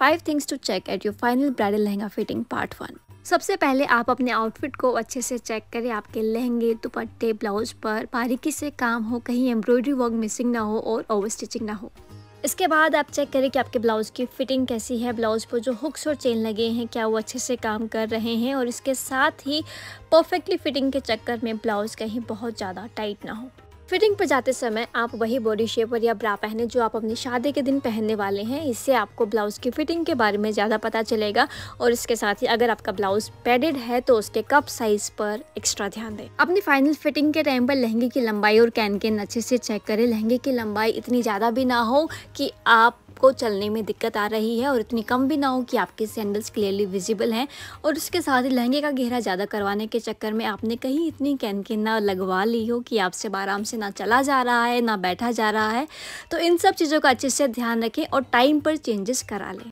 five things to check at your final bridal lehenga fitting part one सबसे पहले आप अपने आउटफिट को अच्छे से चेक करें आपके लहंगे दुपट्टे ब्लाउज पर बारीकी से काम हो कहीं एम्ब्रॉयडरी वर्क मिसिंग ना हो और ओवर स्टिचिंग ना हो इसके बाद आप चेक करें कि आपके ब्लाउज की फिटिंग कैसी है ब्लाउज पर जो हुक्स और चेन लगे हैं क्या वो अच्छे से काम कर रहे हैं और इसके साथ ही परफेक्टली फिटिंग के चक्कर में ब्लाउज कहीं बहुत ज़्यादा टाइट ना हो फिटिंग पर जाते समय आप वही बॉडी शेपर या ब्रा पहने जो आप अपनी शादी के दिन पहनने वाले हैं इससे आपको ब्लाउज़ की फिटिंग के बारे में ज़्यादा पता चलेगा और इसके साथ ही अगर आपका ब्लाउज़ पैडेड है तो उसके कप साइज़ पर एक्स्ट्रा ध्यान दें अपनी फाइनल फिटिंग के टाइम पर लहंगे की लंबाई और कैन कैन अच्छे से चेक करें लहंगे की लंबाई इतनी ज़्यादा भी ना हो कि आप आपको चलने में दिक्कत आ रही है और इतनी कम भी ना हो कि आपके सैंडल्स क्लियरली विजिबल हैं और उसके साथ ही लहंगे का घेरा ज़्यादा करवाने के चक्कर में आपने कहीं इतनी कैनकिन ना लगवा ली हो कि आपसे आराम से ना चला जा रहा है ना बैठा जा रहा है तो इन सब चीज़ों का अच्छे से ध्यान रखें और टाइम पर चेंजेस करा लें